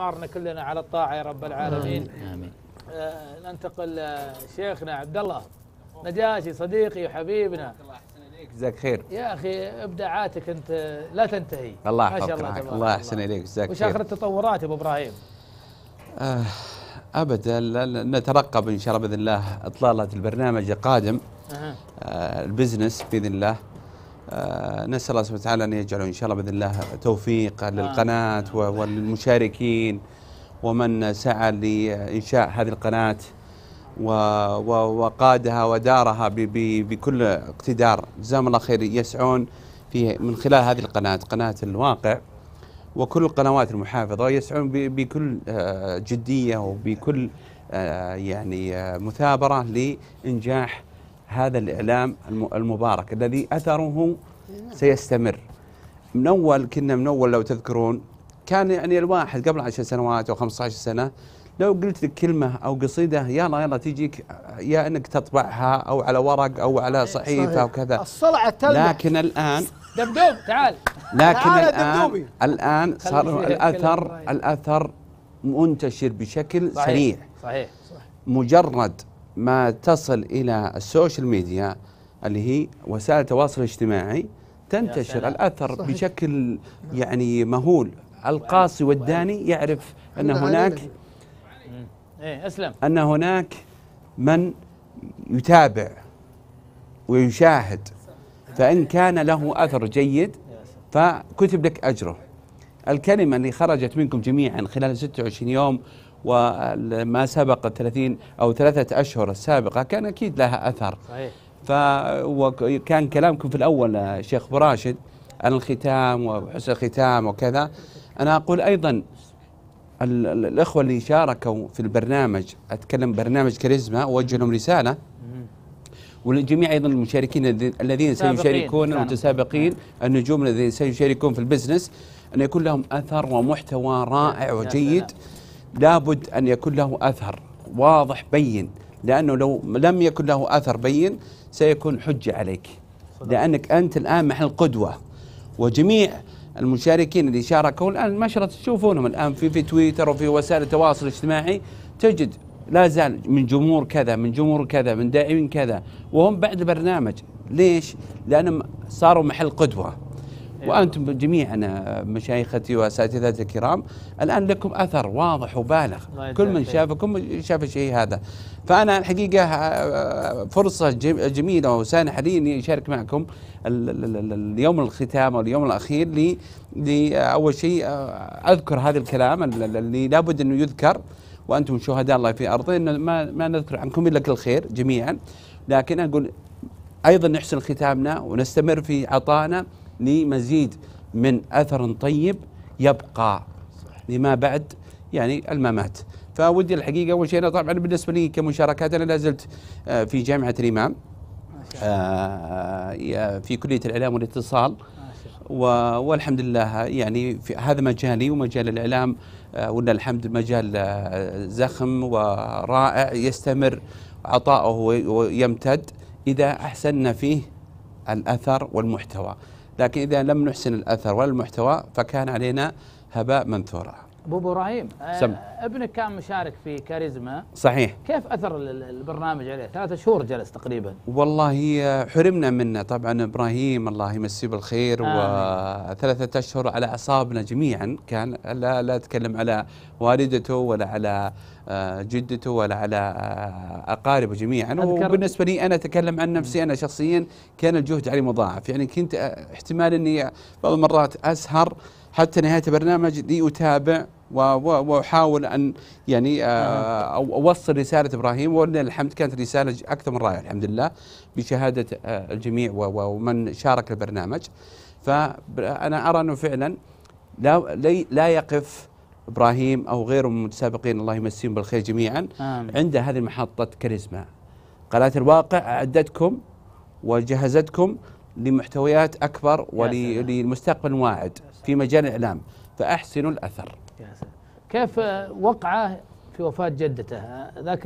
اعمارنا كلنا على الطاعه يا رب العالمين امين آه، ننتقل شيخنا عبد الله نجاشي صديقي وحبيبنا جزاك خير يا اخي ابداعاتك انت لا تنتهي الله يحفظك الله, الله يحسن اليك جزاك خير وش اخر التطورات يا ابو ابراهيم؟ آه ابدا نترقب ان شاء الله باذن الله اطلاله البرنامج القادم آه البزنس باذن الله آه، نسال الله سبحانه وتعالى ان يجعله ان شاء الله باذن الله توفيق للقناه وللمشاركين ومن سعى لانشاء هذه القناه وقادها ودارها بكل اقتدار جزاهم الله خير يسعون في من خلال هذه القناه قناه الواقع وكل القنوات المحافظه يسعون بكل آه، جديه وبكل آه، يعني مثابره لانجاح هذا الإعلام المبارك الذي أثره سيستمر من أول كنا من أول لو تذكرون كان يعني الواحد قبل 10 سنوات أو 15 سنة لو قلت لك كلمة أو قصيدة يلا يلا تجيك يا أنك تطبعها أو على ورق أو على إيه، صحيفة وكذا كذا الصلعة تلمح لكن الآن دبدوب تعال لكن تعال الآن دبدوبي. الآن صار الأثر الأثر منتشر بشكل صحيح سريع صحيح, صحيح مجرد ما تصل إلى السوشيال ميديا اللي هي وسائل التواصل الاجتماعي تنتشر الأثر صحيح. بشكل نعم. يعني مهول القاصي والداني يعرف أن هناك إيه، اسلم أن هناك من يتابع ويشاهد فإن كان له أثر جيد فكتب لك أجره الكلمة اللي خرجت منكم جميعا خلال 26 يوم وما سبق 30 أو ثلاثة أشهر السابقة كان أكيد لها أثر صحيح ف وكان كلامكم في الأول شيخ براشد عن الختام وحسن الختام وكذا أنا أقول أيضا الأخوة اللي شاركوا في البرنامج أتكلم برنامج كاريزما أوجه لهم رسالة وللجميع ايضا المشاركين الذين سيشاركون المتسابقين النجوم الذين سيشاركون في البزنس ان يكون لهم اثر ومحتوى رائع وجيد لابد أن يكون له أثر واضح بين لأنه لو لم يكن له أثر بين سيكون حجة عليك لأنك أنت الآن محل قدوة وجميع المشاركين اللي شاركوا الآن ما شاء الله تشوفونهم الآن في في تويتر وفي وسائل التواصل الاجتماعي تجد لا زال من جمهور كذا من جمهور كذا من داعمين كذا وهم بعد البرنامج ليش؟ لأنهم صاروا محل قدوة إيه. وأنتم جميعنا مشايختي وأساتذتي الكرام الآن لكم أثر واضح وبالغ كل من شافكم شاف الشيء هذا فأنا الحقيقة آه، فرصة جميلة وسانحة لي أني أشارك معكم اليوم الختام واليوم الأخير آه، اول شيء آه، أذكر هذا الكلام اللي لابد أنه يذكر وانتم شهداء الله في ارضه انه ما ما نذكر عنكم الا كل خير جميعا لكن اقول ايضا نحسن ختامنا ونستمر في عطائنا لمزيد من أثر طيب يبقى لما بعد يعني الممات فودي الحقيقة أول شيء أنا طبعا بالنسبة لي كمشاركات أنا لازلت آه، في جامعة الإمام آه، في كلية الإعلام والاتصال والحمد لله يعني في هذا مجالي ومجال الإعلام ولله آه، الحمد مجال زخم ورائع يستمر عطاؤه ويمتد إذا أحسننا فيه الأثر والمحتوى لكن إذا لم نحسن الأثر ولا المحتوى فكان علينا هباء منثورا ابو ابراهيم آه، سم. ابنك كان مشارك في كاريزما صحيح كيف اثر البرنامج عليه؟ ثلاثة شهور جلس تقريبا والله آه، حرمنا منه طبعا ابراهيم الله يمسيه بالخير آه. وثلاثة اشهر على اعصابنا جميعا كان لا لا اتكلم على والدته ولا على آه، جدته ولا على اقاربه جميعا وبالنسبه لي انا اتكلم عن نفسي انا شخصيا كان الجهد علي مضاعف يعني كنت احتمال اني بعض المرات اسهر حتى نهايه البرنامج لي اتابع واحاول ان يعني آه، اوصل رساله ابراهيم ولله الحمد كانت رساله اكثر من رائعه الحمد لله بشهاده آه، الجميع ومن شارك البرنامج فانا ارى انه فعلا لا لا يقف ابراهيم او غيره من المتسابقين الله يمسيهم بالخير جميعا عند هذه المحطه كاريزما قناه الواقع اعدتكم وجهزتكم لمحتويات اكبر ولمستقبل واعد في مجال الاعلام فاحسنوا الاثر كيف وقعه في وفاة جدته ذاك